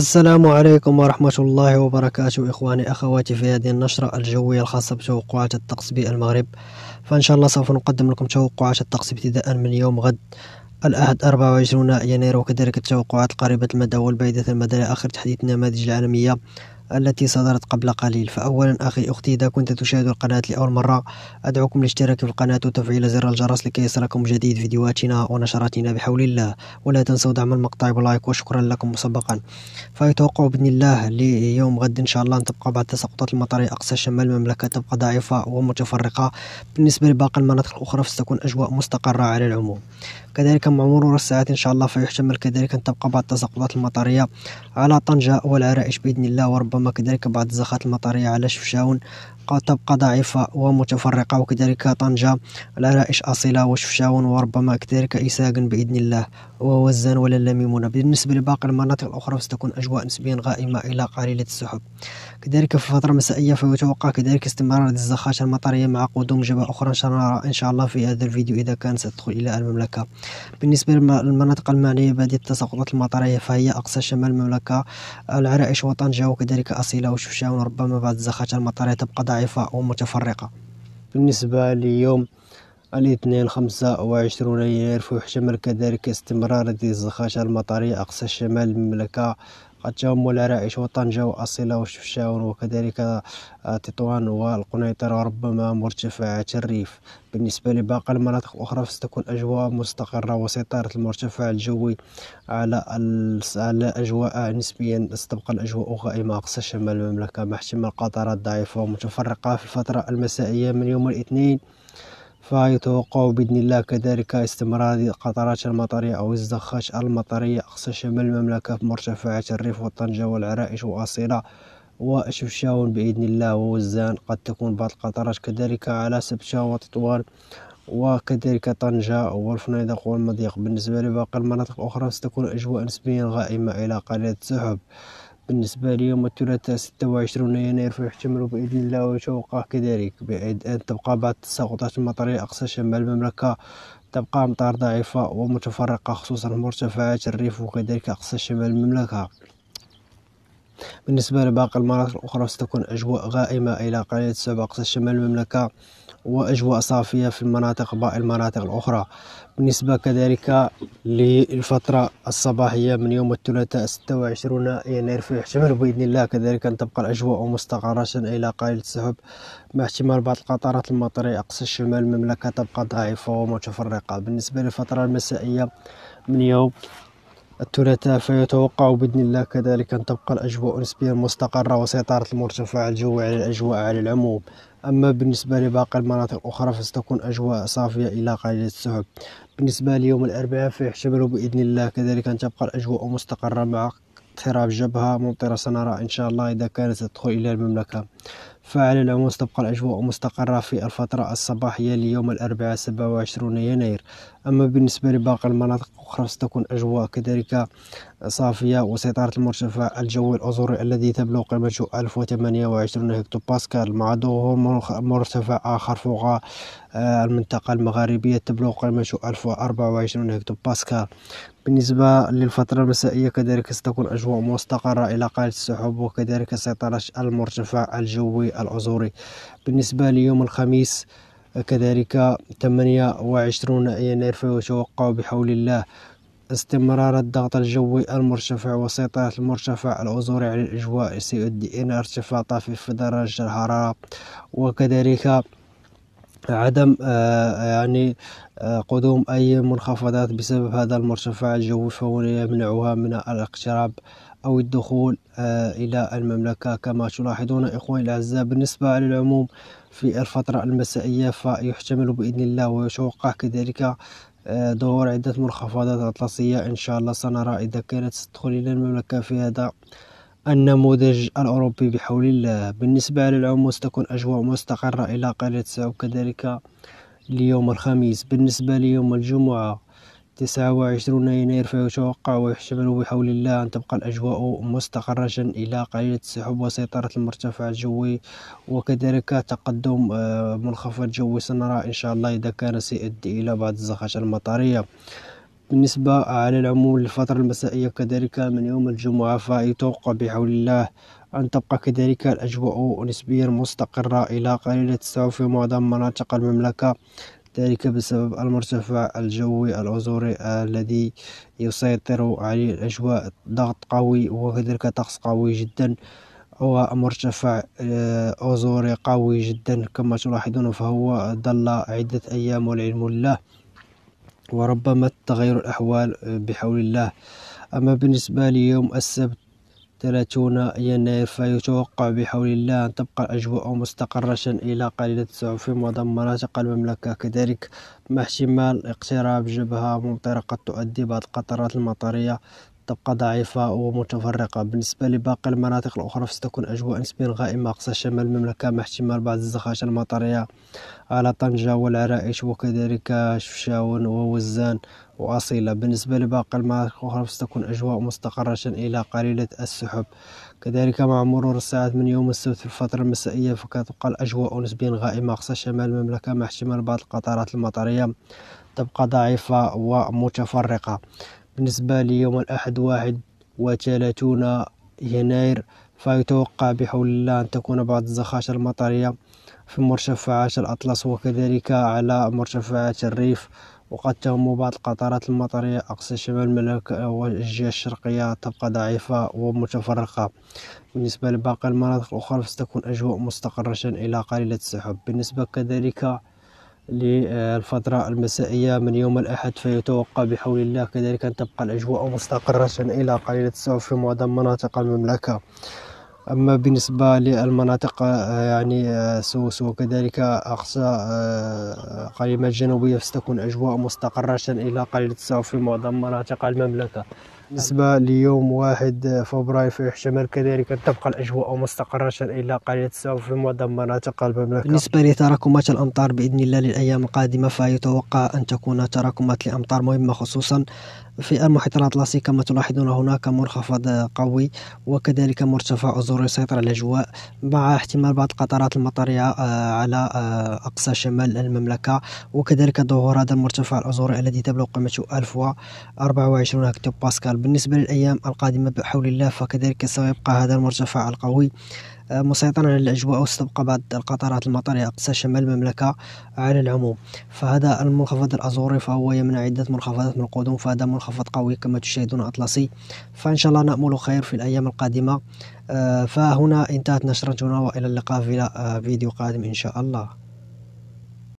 السلام عليكم ورحمة الله وبركاته إخواني أخواتي في هذه النشرة الجوية الخاصة بتوقعات الطقس بالمغرب فإن شاء الله سوف نقدم لكم توقعات الطقس ابتداء من يوم غد الأحد 24 يناير وكذلك التوقعات القريبة المدى والبعيدة المدى إلى آخر تحديث النماذج العالمية التي صدرت قبل قليل فأولا أخي أختي إذا كنت تشاهد القناة لأول مرة أدعوكم الاشتراك في القناة وتفعيل زر الجرس لكي يصلكم جديد فيديوهاتنا ونشراتنا بحول الله ولا تنسوا دعم المقطع بلايك وشكرا لكم مسبقا فيتوقع بإذن الله ليوم غد إن شاء الله أن تبقى بعد تساقطات المطر أقصى شمال المملكة تبقى ضعيفة ومتفرقة بالنسبة لباقي المناطق الأخرى فستكون أجواء مستقرة على العموم كذلك مع مرور الساعات إن شاء الله فيحتمل كذلك أن تبقى بعض التساقطات المطرية على طنجة والعرائش بإذن الله وربما ربما كذلك بعض الزخات المطرية على شفشاون تبقى ضعيفة ومتفرقة وكذلك طنجة العرائش أصيلة وشفشاون وربما كذلك إساق بإذن الله ووزان ولا لميمونة بالنسبة لباقي المناطق الأخرى ستكون أجواء نسبيا غائمة إلى قليلة السحب كذلك في الفترة المسائية فيتوقع كذلك استمرار الزخات المطرية مع قدوم جبهة أخرى إن شاء الله في هذا الفيديو إذا كان ستدخل إلى المملكة بالنسبة للمناطق المعنية بهذه التساقطات المطرية فهي أقصى شمال المملكة العرائش وطنجة وكذلك أصيلة وشفشاون وربما بعض الزخات المطرية تبقى ضعيفة ومتفرقة بالنسبة ليوم الاثنين خمسة وعشرون يناير فيحتمل كذلك استمرار هذه الزخاشر المطرية أقصى شمال المملكة قد جاءهم العرائش وطنجة وأصيلة وشفشاون وكذلك آه، تطوان والقنيطرة وربما مرتفعات الريف بالنسبة لباقي المناطق الأخرى فستكون أجواء مستقرة وسيطرة المرتفع الجوي على الأجواء نسبيا ستبقى الأجواء غائمة أقصى شمال المملكة مع احتمال قطرات ضعيفة ومتفرقة في الفترة المسائية من يوم الاثنين فيتوقع بإذن الله كذلك استمرار قطرات المطرية أو الزخات المطرية أقصى شمال المملكة في مرتفعات الريف وطنجة والعرائش وأصيلة وشفشاون بإذن الله ووزان قد تكون بعض القطرات كذلك على سبشا وتطوان وكذلك طنجة والفنيدق والمضيق بالنسبة لباقي المناطق الأخرى ستكون أجواء نسبيا غائمة إلى قليلة السحب بالنسبة لي يوم الثلاثاء ستة وعشرون يناير فيحتمل بإذن الله وشوقه كذلك بعد أن تبقى بعض التساقطات المطرية أقصى شمال المملكة تبقى أمطار ضعيفة ومتفرقة خصوصا مرتفعات الريف وكذلك أقصى شمال المملكة بالنسبة لباقي المناطق الأخرى ستكون أجواء غائمة إلى قليلة سبب أقصى شمال المملكة وأجواء صافية في المناطق باقي المناطق الأخرى بالنسبة كذلك للفترة الصباحية من يوم الثلاثاء 26 يناير فيحتمل بإذن الله كذلك أن تبقى الأجواء مستقرة إلى قليل السحب مع احتمال بعض القطارات المطرية أقصى شمال المملكة تبقى ضعيفة ومتفرقة بالنسبة للفترة المسائية من يوم الثلاثاء فيتوقع بإذن الله كذلك أن تبقى الأجواء نسبيا مستقرة وسيطرة المرتفع الجوي على الأجواء على العموم أما بالنسبة لباقي المناطق الأخرى فستكون أجواء صافية إلى قليل السحب بالنسبة ليوم الأربعاء فيحتمل بإذن الله كذلك أن تبقى الأجواء مستقرة مع اقتراب جبهة ممطرة سنرى إن شاء الله إذا كانت تدخل إلى المملكة فعلى العموم ستبقى الأجواء مستقرة في الفترة الصباحية ليوم الأربعاء 27 يناير أما بالنسبة لباقي المناطق الأخرى ستكون أجواء كذلك صافية وسيطرة المرتفع الجوي الأزوري الذي تبلغ قيمته 1028 هكتو باسكال مع ظهور مرتفع آخر فوق آه، المنطقة المغاربية تبلغ قيمته 1024 هكتو باسكال بالنسبة للفترة المسائية كذلك ستكون أجواء مستقرة إلى قليل السحب وكذلك سيطرة المرتفع الجوي الأزوري بالنسبة ليوم الخميس كذلك 28 يناير فيتوقع بحول الله استمرار الضغط الجوي المرتفع وسيطرة المرتفع العزوري على الأجواء سيؤدي إلى ارتفاع طفيف في درجة الحرارة وكذلك عدم آه، يعني آه، قدوم أي منخفضات بسبب هذا المرتفع الجوي فهو يمنعها من الاقتراب أو الدخول آه، إلى المملكة كما تلاحظون إخواني الأعزاء بالنسبة للعموم في الفترة المسائية فيحتمل بإذن الله ويتوقع كذلك ظهور عدة منخفضات أطلسية إن شاء الله سنرى إذا كانت ستدخل إلى المملكة في هذا النموذج الأوروبي بحول الله بالنسبة للعموم ستكون أجواء مستقرة إلى قرية التساؤب كذلك ليوم الخميس بالنسبة ليوم الجمعة تسعة وعشرون يناير فيتوقع ويحتمل بحول الله أن تبقى الأجواء مستقرة إلى قليلة السحب وسيطرة المرتفع الجوي وكذلك تقدم آه، منخفض جوي سنرى إن شاء الله إذا كان سيؤدي إلى بعض الزخاتر المطرية بالنسبة على العموم للفترة المسائية كذلك من يوم الجمعة فيتوقع بحول الله أن تبقى كذلك الأجواء نسبيا مستقرة إلى قليلة السحب في معظم مناطق المملكة ذلك بسبب المرتفع الجوي الأزوري الذي يسيطر عليه الأجواء ضغط قوي وكذلك طقس قوي جدا هو مرتفع آه، أزوري قوي جدا كما تلاحظون فهو ظل عدة أيام والعلم الله وربما تغير الأحوال آه، بحول الله أما بالنسبة ليوم السبت 30 يناير فيتوقع بحول الله أن تبقى الأجواء مستقرة إلى قليلة التسعب في معظم مناطق المملكة كذلك مع احتمال اقتراب جبهة ممطرة قد تؤدي بعض القطرات المطرية تبقى ضعيفة ومتفرقة بالنسبة لباقي المناطق الأخرى فستكون أجواء نسبيا غائمة أقصى شمال المملكة مع احتمال بعض الزخاتم المطرية على طنجة والعرائش وكذلك شفشاون ووزان وأصيلة بالنسبة لباقي المناطق الأخرى فستكون أجواء مستقرة إلى قليلة السحب كذلك مع مرور الساعات من يوم السبت في الفترة المسائية فكتبقى الأجواء نسبيا غائمة أقصى شمال المملكة مع احتمال بعض القطارات المطرية تبقى ضعيفة ومتفرقة بالنسبة ليوم الأحد واحد وثلاثون يناير فيتوقع بحول الله أن تكون بعض الزخاشر المطرية في مرتفعات الأطلس وكذلك على مرتفعات الريف وقد تهم بعض القطرات المطرية أقصى شمال الملك والجهة الشرقية تبقى ضعيفة ومتفرقة بالنسبة لباقي المناطق الأخرى فستكون أجواء مستقرة إلى قليلة السحب بالنسبة كذلك للفترة المسائية من يوم الأحد فيتوقع بحول الله كذلك أن تبقى الأجواء مستقرة إلى قليلة السعف في معظم مناطق المملكة أما بالنسبة للمناطق آه، يعني آه، سوس وكذلك أقصى آه، قريمة الجنوبية ستكون أجواء مستقرة إلى قليل التساوي في معظم مناطق المملكة بالنسبة ليوم واحد فبراير فيحتمل كذلك تبقى الأجواء مستقرة إلى قليل التساوي في معظم مناطق المملكة بالنسبة لتراكمات الأمطار بإذن الله للأيام القادمة فيتوقع أن تكون تراكمات الأمطار مهمة خصوصا في المحيط الأطلسي كما تلاحظون هناك منخفض قوي وكذلك مرتفع أزور يسيطر على الأجواء مع احتمال بعض القطرات المطرية آه، على آه، أقصى شمال المملكة وكذلك ظهور هذا المرتفع الأزوري الذي تبلغ قيمته 1024 هكتو باسكال بالنسبة للأيام القادمة بحول الله فكذلك سيبقى هذا المرتفع القوي مسيطرا على الأجواء واستبقى بعض القطرات المطرية أقصى شمال المملكة على العموم فهذا المنخفض الأزوري فهو يمنع عدة منخفضات من القدوم فهذا منخفض قوي كما تشاهدون أطلسي فإن شاء الله نأمل خير في الأيام القادمة آه، فهنا انتهت نشرتنا وإلى اللقاء في آه، فيديو قادم إن شاء الله